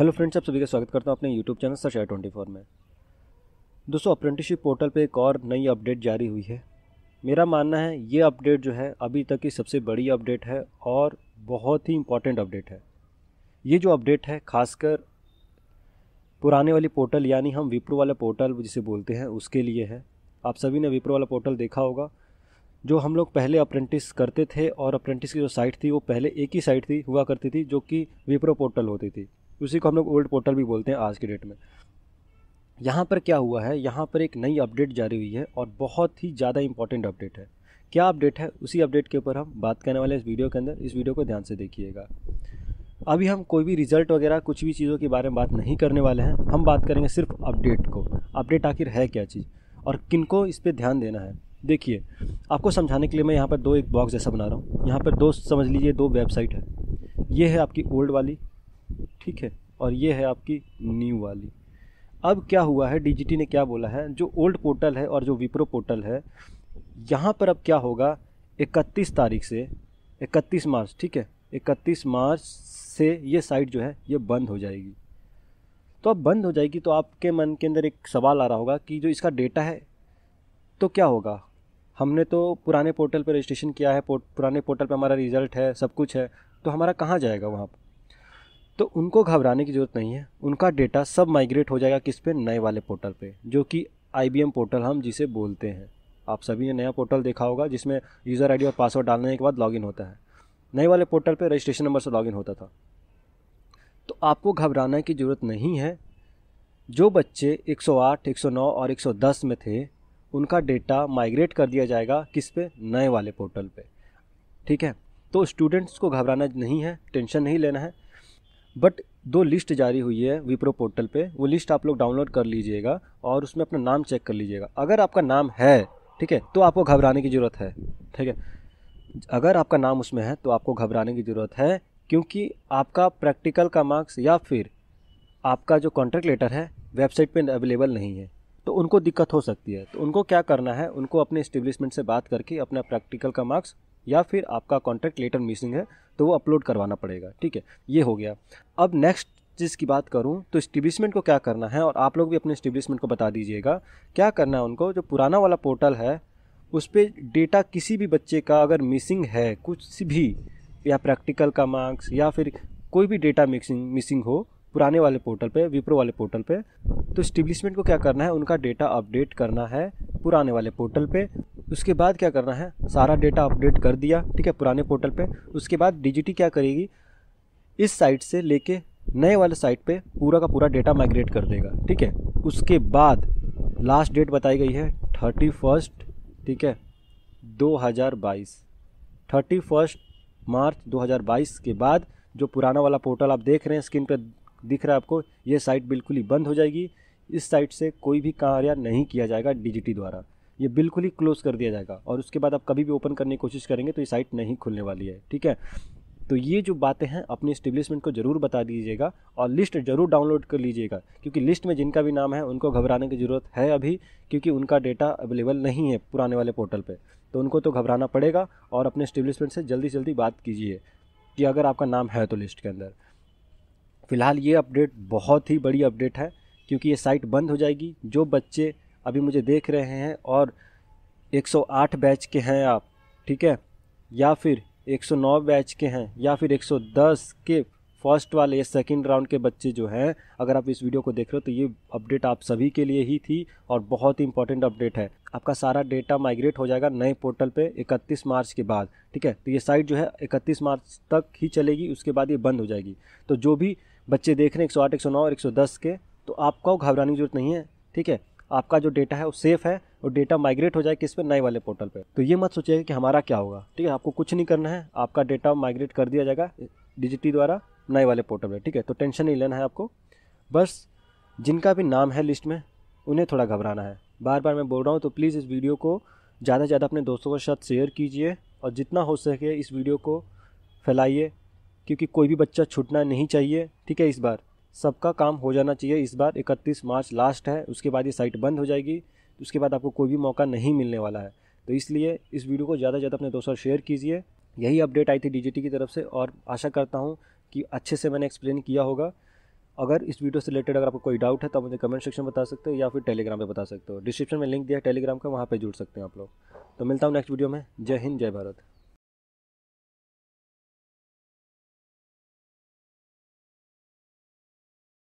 hello friends आप सभी का स्वागत करता हूँ अपने YouTube channel sir share twenty four में दोस्तों अप्रेंटिसशिप पोर्टल पे एक और नई अपडेट जारी हुई है मेरा मानना है ये अपडेट जो है अभी तक की सबसे बड़ी अपडेट है और बहुत ही इम्पोर्टेंट अपडेट है ये जो अपडेट है खासकर पुराने वाली पोर्टल यानी हम विप्रो वाला पोर्टल जिसे बोलते हैं उसके लिए है आप सभी ने विप्रो वाला पोर्टल देखा होगा जो हम लोग पहले अप्रेंटिस करते थे और अप्रेंटिस की जो साइट थी वो पहले एक ही साइट थी हुआ करती थी जो कि विप्रो पोर्टल होती थी उसी को हम लोग ओल्ड पोर्टल भी बोलते हैं आज के डेट में यहाँ पर क्या हुआ है यहाँ पर एक नई अपडेट जारी हुई है और बहुत ही ज़्यादा इंपॉर्टेंट अपडेट है क्या अपडेट है उसी अपडेट के ऊपर हम बात करने वाले इस वीडियो के अंदर इस वीडियो को ध्यान से देखिएगा अभी हम कोई भी रिजल्ट वगैरह कुछ भी चीज़ों के बारे में बात नहीं करने वाले हैं हम बात करेंगे सिर्फ अपडेट को अपडेट आखिर है क्या चीज़ और किन को इस पर ध्यान देना है देखिए आपको समझाने के लिए मैं यहाँ पर दो एक बॉक्स जैसा बना रहा हूँ यहाँ पर दो समझ लीजिए दो वेबसाइट है ये है आपकी ओल्ड वाली ठीक है और ये है आपकी न्यू वाली अब क्या हुआ है डी ने क्या बोला है जो ओल्ड पोर्टल है और जो विप्रो पोर्टल है यहाँ पर अब क्या होगा 31 तारीख से 31 मार्च ठीक है 31 मार्च से ये साइट जो है ये बंद हो जाएगी तो अब बंद हो जाएगी तो आपके मन के अंदर एक सवाल आ रहा होगा कि जो इसका डेटा है तो क्या होगा हमने तो पुराने पोर्टल पर रजिस्ट्रेशन किया है पोर्ट, पुराने पोर्टल पर हमारा रिज़ल्ट है सब कुछ है तो हमारा कहाँ जाएगा वहाँ पर तो उनको घबराने की ज़रूरत नहीं है उनका डेटा सब माइग्रेट हो जाएगा किस पे नए वाले पोर्टल पे जो कि आई पोर्टल हम जिसे बोलते हैं आप सभी ने नया पोर्टल देखा होगा जिसमें यूज़र आईडी और पासवर्ड डालने के बाद लॉगिन होता है नए वाले पोर्टल पे रजिस्ट्रेशन नंबर से लॉगिन होता था तो आपको घबराने की ज़रूरत नहीं है जो बच्चे 108, 109 और 110 में थे उनका डेटा माइग्रेट कर दिया जाएगा किस पे नए वाले पोर्टल पे ठीक है तो स्टूडेंट्स को घबराना नहीं है टेंशन नहीं लेना है बट दो लिस्ट जारी हुई है विप्रो पोर्टल पे वो लिस्ट आप लोग डाउनलोड कर लीजिएगा और उसमें अपना नाम चेक कर लीजिएगा अगर आपका नाम है ठीक है तो आपको घबराने की ज़रूरत है ठीक है अगर आपका नाम उसमें है तो आपको घबराने की ज़रूरत है क्योंकि आपका प्रैक्टिकल का मार्क्स या फिर आपका जो कॉन्ट्रैक्ट लेटर है वेबसाइट पर अवेलेबल नहीं है तो उनको दिक्कत हो सकती है तो उनको क्या करना है उनको अपने इस्टेब्लिशमेंट से बात करके अपना प्रैक्टिकल का मार्क्स या फिर आपका कॉन्टैक्ट लेटर मिसिंग है तो वो अपलोड करवाना पड़ेगा ठीक है ये हो गया अब नेक्स्ट चीज़ की बात करूँ तो इस्टेब्लिशमेंट को क्या करना है और आप लोग भी अपने इस्टेब्लिशमेंट को बता दीजिएगा क्या करना है उनको जो पुराना वाला पोर्टल है उस पर डेटा किसी भी बच्चे का अगर मिसिंग है कुछ भी या प्रैक्टिकल का मार्क्स या फिर कोई भी डेटा मिक्सिंग मिसिंग हो पुराने वाले पोर्टल पे विप्रो वाले पोर्टल पे तो स्टेब्लिशमेंट को क्या करना है उनका डेटा अपडेट करना है पुराने वाले पोर्टल पे उसके बाद क्या करना है सारा डेटा अपडेट कर दिया ठीक है पुराने पोर्टल पे उसके बाद डीजीटी क्या करेगी इस साइट से लेके नए वाले साइट पे पूरा का पूरा डेटा माइग्रेट कर देगा ठीक है उसके बाद लास्ट डेट बताई गई है थर्टी फर्स्ट ठीक है दो थर्टी फर्स्ट मार्च दो के बाद जो पुराना वाला पोर्टल आप देख रहे हैं स्क्रीन पे दिख रहा है आपको ये साइट बिल्कुल ही बंद हो जाएगी इस साइट से कोई भी कार्य नहीं किया जाएगा डीजीटी द्वारा ये बिल्कुल ही क्लोज़ कर दिया जाएगा और उसके बाद आप कभी भी ओपन करने की कोशिश करेंगे तो ये साइट नहीं खुलने वाली है ठीक है तो ये जो बातें हैं अपने स्टेब्लिशमेंट को ज़रूर बता दीजिएगा और लिस्ट ज़रूर डाउनलोड कर लीजिएगा क्योंकि लिस्ट में जिनका भी नाम है उनको घबराने की ज़रूरत है अभी क्योंकि उनका डेटा अवेलेबल नहीं है पुराने वाले पोर्टल पर तो उनको तो घबराना पड़ेगा और अपने स्टेब्लिशमेंट से जल्दी जल्दी बात कीजिए कि अगर आपका नाम है तो लिस्ट के अंदर फ़िलहाल ये अपडेट बहुत ही बड़ी अपडेट है क्योंकि ये साइट बंद हो जाएगी जो बच्चे अभी मुझे देख रहे हैं और 108 बैच के हैं आप ठीक है या फिर 109 बैच के हैं या फिर 110 के फर्स्ट वाले या सेकेंड राउंड के बच्चे जो हैं अगर आप इस वीडियो को देख रहे हो तो ये अपडेट आप सभी के लिए ही थी और बहुत ही इंपॉर्टेंट अपडेट है आपका सारा डेटा माइग्रेट हो जाएगा नए पोर्टल पे 31 मार्च के बाद ठीक है तो ये साइट जो है 31 मार्च तक ही चलेगी उसके बाद ये बंद हो जाएगी तो जो भी बच्चे देख रहे हैं एक सौ आठ एक सौ नौ और एक सौ दस के तो आपको घबराने की जरूरत नहीं है ठीक है आपका जो डेटा है वो सेफ़ है और डेटा माइग्रेट हो जाए किस पे नए वाले पोर्टल पे तो ये मत सोचिएगा कि हमारा क्या होगा ठीक है आपको कुछ नहीं करना है आपका डेटा माइग्रेट कर दिया जाएगा डिजिटी द्वारा नए वाले पोर्टल पे ठीक है तो टेंशन नहीं लेना है आपको बस जिनका भी नाम है लिस्ट में उन्हें थोड़ा घबराना है बार बार मैं बोल रहा हूँ तो प्लीज़ इस वीडियो को ज़्यादा से ज़्यादा अपने दोस्तों के साथ शेयर कीजिए और जितना हो सके इस वीडियो को फैलाइए क्योंकि कोई भी बच्चा छूटना नहीं चाहिए ठीक है इस बार सबका काम हो जाना चाहिए इस बार 31 मार्च लास्ट है उसके बाद ये साइट बंद हो जाएगी उसके बाद आपको कोई भी मौका नहीं मिलने वाला है तो इसलिए इस वीडियो को ज़्यादा से ज़्यादा अपने दोस्तों शेयर कीजिए यही अपडेट आई थी डी की तरफ से और आशा करता हूँ कि अच्छे से मैंने एक्सप्लेन किया होगा अगर इस वीडियो से रिलेटेड अगर आपको कोई डाउट है तो आप मुझे कमेंट सेक्शन में बता सकते हो या फिर टेलीग्राम पे बता सकते हो डिस्क्रिप्शन में लिंक दिया है टेलीग्राम का वहाँ पे जुड़ सकते हैं आप लोग तो मिलता हूँ नेक्स्ट वीडियो में जय हिंद जय भारत